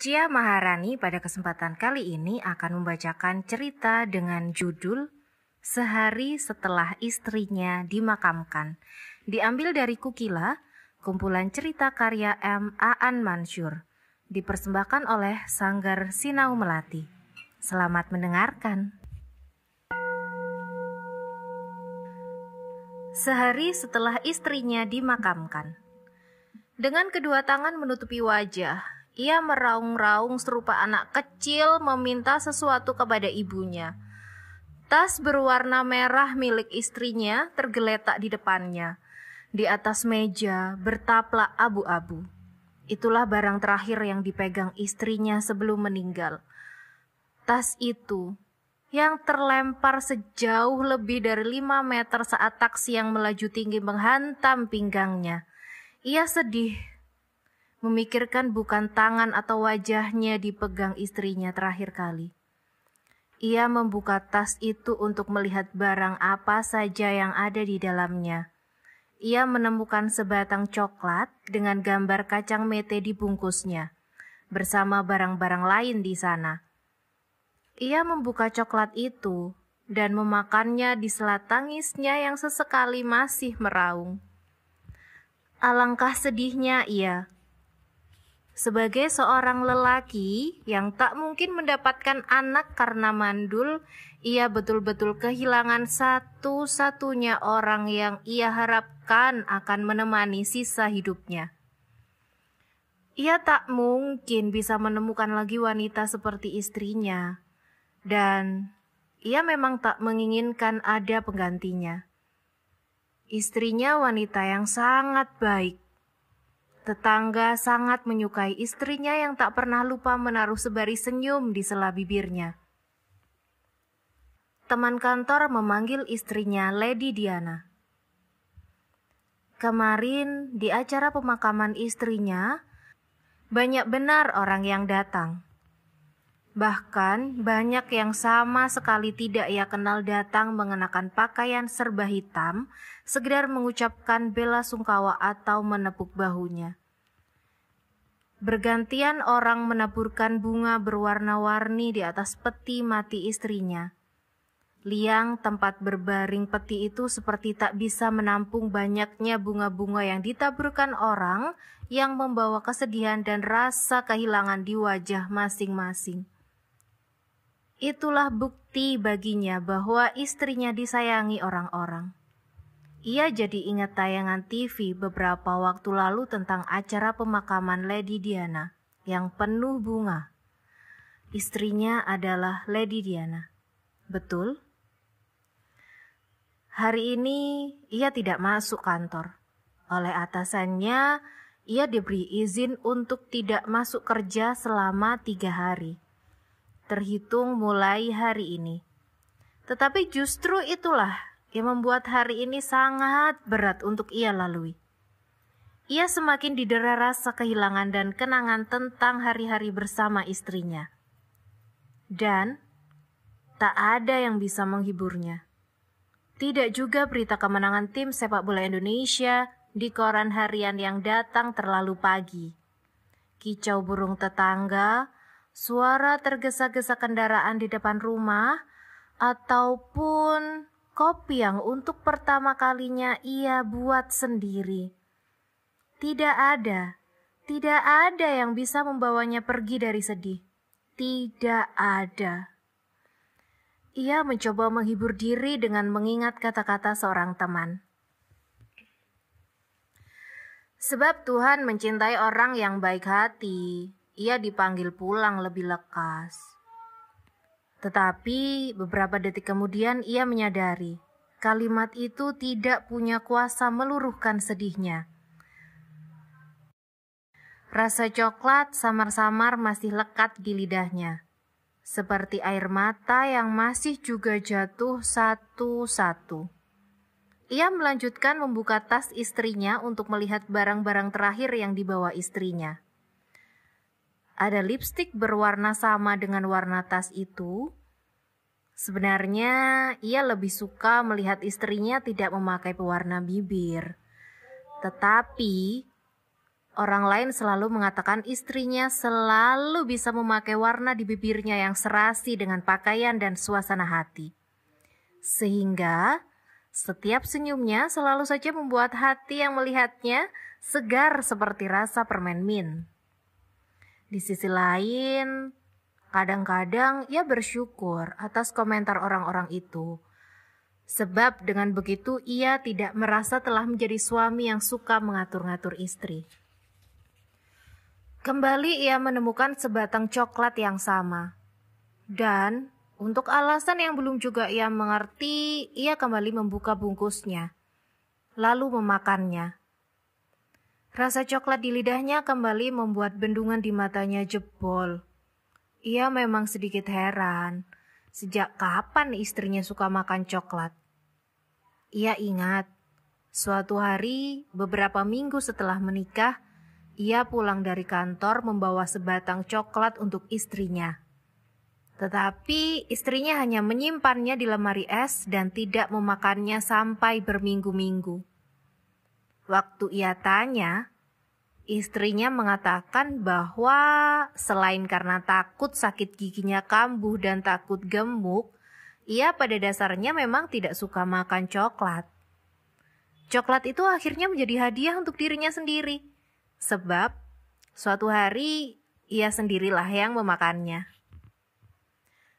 Cia Maharani pada kesempatan kali ini akan membacakan cerita dengan judul Sehari Setelah Istrinya Dimakamkan. Diambil dari Kukila, kumpulan cerita karya M. Aan Mansur. Dipersembahkan oleh Sanggar Sinau Melati. Selamat mendengarkan. Sehari setelah istrinya dimakamkan. Dengan kedua tangan menutupi wajah, ia meraung-raung serupa anak kecil meminta sesuatu kepada ibunya. Tas berwarna merah milik istrinya tergeletak di depannya. Di atas meja bertaplak abu-abu. Itulah barang terakhir yang dipegang istrinya sebelum meninggal. Tas itu yang terlempar sejauh lebih dari lima meter saat taksi yang melaju tinggi menghantam pinggangnya. Ia sedih memikirkan bukan tangan atau wajahnya dipegang istrinya terakhir kali. Ia membuka tas itu untuk melihat barang apa saja yang ada di dalamnya. Ia menemukan sebatang coklat dengan gambar kacang mete di bungkusnya, bersama barang-barang lain di sana. Ia membuka coklat itu dan memakannya di sela tangisnya yang sesekali masih meraung. Alangkah sedihnya ia sebagai seorang lelaki yang tak mungkin mendapatkan anak karena mandul, ia betul-betul kehilangan satu-satunya orang yang ia harapkan akan menemani sisa hidupnya. Ia tak mungkin bisa menemukan lagi wanita seperti istrinya, dan ia memang tak menginginkan ada penggantinya. Istrinya wanita yang sangat baik, Tetangga sangat menyukai istrinya yang tak pernah lupa menaruh sebaris senyum di sela bibirnya. Teman kantor memanggil istrinya Lady Diana. Kemarin di acara pemakaman istrinya, banyak benar orang yang datang. Bahkan banyak yang sama sekali tidak ia kenal datang mengenakan pakaian serba hitam, segera mengucapkan bela sungkawa atau menepuk bahunya. Bergantian orang menaburkan bunga berwarna-warni di atas peti mati istrinya. Liang tempat berbaring peti itu seperti tak bisa menampung banyaknya bunga-bunga yang ditaburkan orang yang membawa kesedihan dan rasa kehilangan di wajah masing-masing. Itulah bukti baginya bahwa istrinya disayangi orang-orang. Ia jadi ingat tayangan TV beberapa waktu lalu tentang acara pemakaman Lady Diana yang penuh bunga. Istrinya adalah Lady Diana. Betul? Hari ini ia tidak masuk kantor. Oleh atasannya, ia diberi izin untuk tidak masuk kerja selama tiga hari terhitung mulai hari ini. Tetapi justru itulah yang membuat hari ini sangat berat untuk ia lalui. Ia semakin didera rasa kehilangan dan kenangan tentang hari-hari bersama istrinya. Dan tak ada yang bisa menghiburnya. Tidak juga berita kemenangan tim sepak bola Indonesia di koran harian yang datang terlalu pagi. Kicau burung tetangga, suara tergesa-gesa kendaraan di depan rumah, ataupun kopi yang untuk pertama kalinya ia buat sendiri. Tidak ada, tidak ada yang bisa membawanya pergi dari sedih. Tidak ada. Ia mencoba menghibur diri dengan mengingat kata-kata seorang teman. Sebab Tuhan mencintai orang yang baik hati ia dipanggil pulang lebih lekas. Tetapi beberapa detik kemudian ia menyadari kalimat itu tidak punya kuasa meluruhkan sedihnya. Rasa coklat samar-samar masih lekat di lidahnya, seperti air mata yang masih juga jatuh satu-satu. Ia melanjutkan membuka tas istrinya untuk melihat barang-barang terakhir yang dibawa istrinya ada lipstick berwarna sama dengan warna tas itu, sebenarnya ia lebih suka melihat istrinya tidak memakai pewarna bibir. Tetapi orang lain selalu mengatakan istrinya selalu bisa memakai warna di bibirnya yang serasi dengan pakaian dan suasana hati. Sehingga setiap senyumnya selalu saja membuat hati yang melihatnya segar seperti rasa permen mint. Di sisi lain, kadang-kadang ia bersyukur atas komentar orang-orang itu. Sebab dengan begitu ia tidak merasa telah menjadi suami yang suka mengatur-ngatur istri. Kembali ia menemukan sebatang coklat yang sama. Dan untuk alasan yang belum juga ia mengerti, ia kembali membuka bungkusnya, lalu memakannya. Rasa coklat di lidahnya kembali membuat bendungan di matanya jebol. Ia memang sedikit heran, sejak kapan istrinya suka makan coklat? Ia ingat, suatu hari beberapa minggu setelah menikah, ia pulang dari kantor membawa sebatang coklat untuk istrinya. Tetapi istrinya hanya menyimpannya di lemari es dan tidak memakannya sampai berminggu-minggu. Waktu ia tanya, istrinya mengatakan bahwa selain karena takut sakit giginya kambuh dan takut gemuk, ia pada dasarnya memang tidak suka makan coklat. Coklat itu akhirnya menjadi hadiah untuk dirinya sendiri, sebab suatu hari ia sendirilah yang memakannya.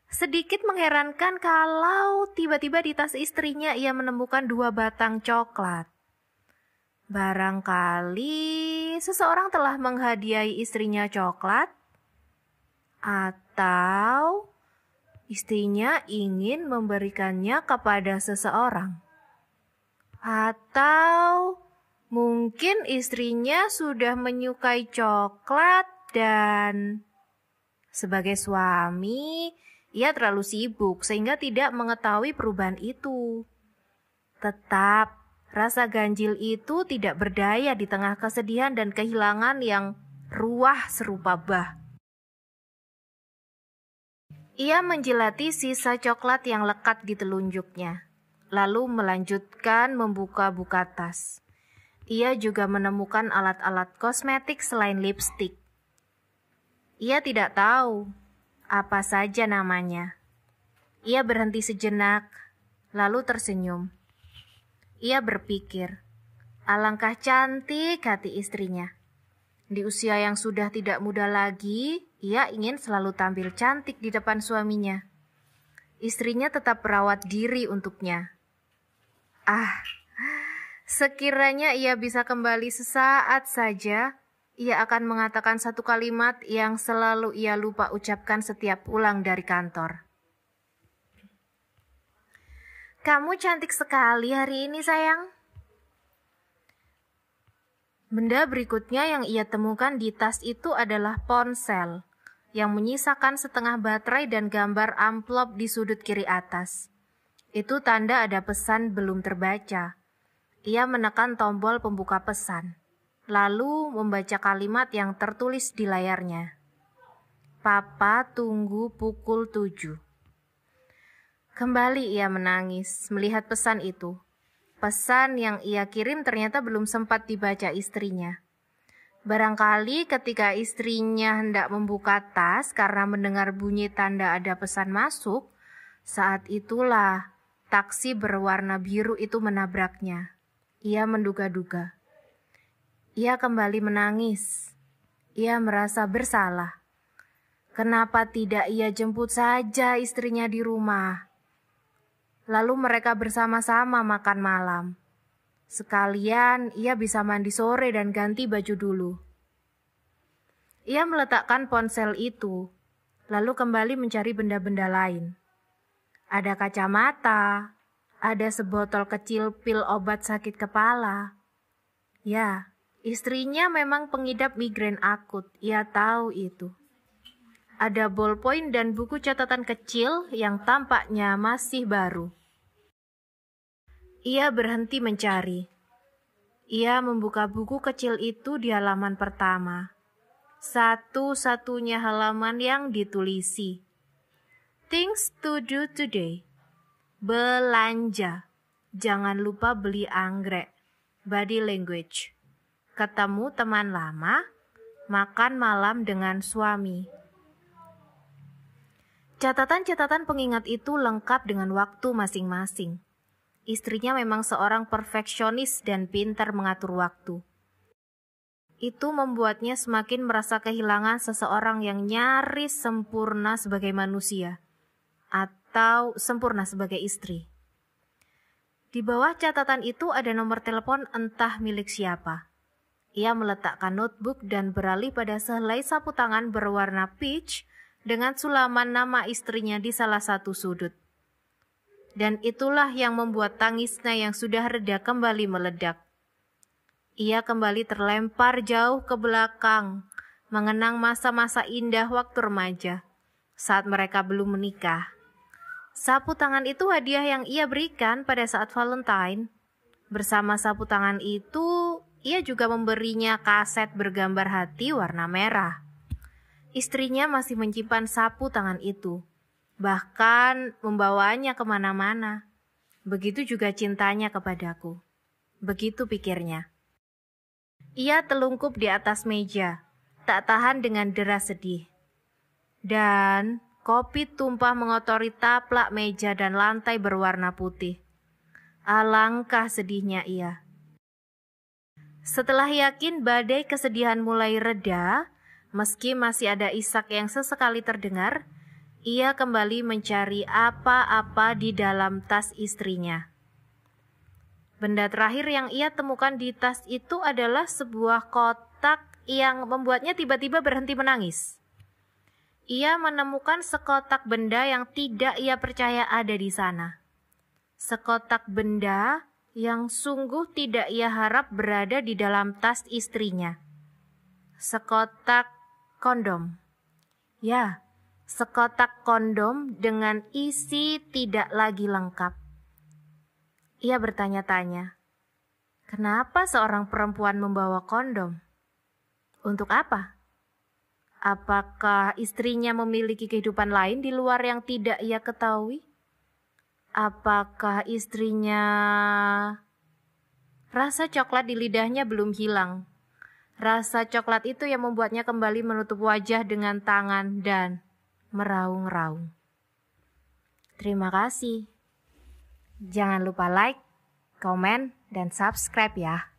Sedikit mengherankan kalau tiba-tiba di tas istrinya ia menemukan dua batang coklat. Barangkali seseorang telah menghadiahi istrinya coklat, atau istrinya ingin memberikannya kepada seseorang, atau mungkin istrinya sudah menyukai coklat dan sebagai suami ia terlalu sibuk sehingga tidak mengetahui perubahan itu. Tetap Rasa ganjil itu tidak berdaya di tengah kesedihan dan kehilangan yang ruah serupa bah. Ia menjelati sisa coklat yang lekat di telunjuknya, lalu melanjutkan membuka-buka tas. Ia juga menemukan alat-alat kosmetik selain lipstik. Ia tidak tahu apa saja namanya. Ia berhenti sejenak, lalu tersenyum. Ia berpikir, alangkah cantik hati istrinya. Di usia yang sudah tidak muda lagi, ia ingin selalu tampil cantik di depan suaminya. Istrinya tetap merawat diri untuknya. Ah, sekiranya ia bisa kembali sesaat saja, ia akan mengatakan satu kalimat yang selalu ia lupa ucapkan setiap pulang dari kantor. Kamu cantik sekali hari ini, sayang. Benda berikutnya yang ia temukan di tas itu adalah ponsel, yang menyisakan setengah baterai dan gambar amplop di sudut kiri atas. Itu tanda ada pesan belum terbaca. Ia menekan tombol pembuka pesan, lalu membaca kalimat yang tertulis di layarnya. Papa tunggu pukul tujuh. Kembali ia menangis melihat pesan itu. Pesan yang ia kirim ternyata belum sempat dibaca istrinya. Barangkali ketika istrinya hendak membuka tas karena mendengar bunyi tanda ada pesan masuk, saat itulah taksi berwarna biru itu menabraknya. Ia menduga-duga. Ia kembali menangis. Ia merasa bersalah. Kenapa tidak ia jemput saja istrinya di rumah? Lalu mereka bersama-sama makan malam. Sekalian ia bisa mandi sore dan ganti baju dulu. Ia meletakkan ponsel itu, lalu kembali mencari benda-benda lain. Ada kacamata, ada sebotol kecil pil obat sakit kepala. Ya, istrinya memang pengidap migrain akut, ia tahu itu. Ada bolpoin dan buku catatan kecil yang tampaknya masih baru. Ia berhenti mencari. Ia membuka buku kecil itu di halaman pertama. Satu-satunya halaman yang ditulisi. Things to do today. Belanja. Jangan lupa beli anggrek. Body language. Ketemu teman lama, makan malam dengan suami. Catatan-catatan pengingat itu lengkap dengan waktu masing-masing istrinya memang seorang perfeksionis dan pintar mengatur waktu. Itu membuatnya semakin merasa kehilangan seseorang yang nyaris sempurna sebagai manusia atau sempurna sebagai istri. Di bawah catatan itu ada nomor telepon entah milik siapa. Ia meletakkan notebook dan beralih pada sehelai sapu tangan berwarna peach dengan sulaman nama istrinya di salah satu sudut dan itulah yang membuat tangisnya yang sudah reda kembali meledak. Ia kembali terlempar jauh ke belakang, mengenang masa-masa indah waktu remaja, saat mereka belum menikah. Sapu tangan itu hadiah yang ia berikan pada saat Valentine. Bersama sapu tangan itu, ia juga memberinya kaset bergambar hati warna merah. Istrinya masih menyimpan sapu tangan itu bahkan membawanya kemana-mana. Begitu juga cintanya kepadaku. Begitu pikirnya. Ia telungkup di atas meja, tak tahan dengan deras sedih. Dan kopi tumpah mengotori taplak meja dan lantai berwarna putih. Alangkah sedihnya ia. Setelah yakin badai kesedihan mulai reda, meski masih ada isak yang sesekali terdengar, ia kembali mencari apa-apa di dalam tas istrinya. Benda terakhir yang ia temukan di tas itu adalah sebuah kotak yang membuatnya tiba-tiba berhenti menangis. Ia menemukan sekotak benda yang tidak ia percaya ada di sana. Sekotak benda yang sungguh tidak ia harap berada di dalam tas istrinya. Sekotak kondom. Ya, sekotak kondom dengan isi tidak lagi lengkap. Ia bertanya-tanya, kenapa seorang perempuan membawa kondom? Untuk apa? Apakah istrinya memiliki kehidupan lain di luar yang tidak ia ketahui? Apakah istrinya... Rasa coklat di lidahnya belum hilang. Rasa coklat itu yang membuatnya kembali menutup wajah dengan tangan dan meraung-raung. Terima kasih. Jangan lupa like, komen, dan subscribe ya.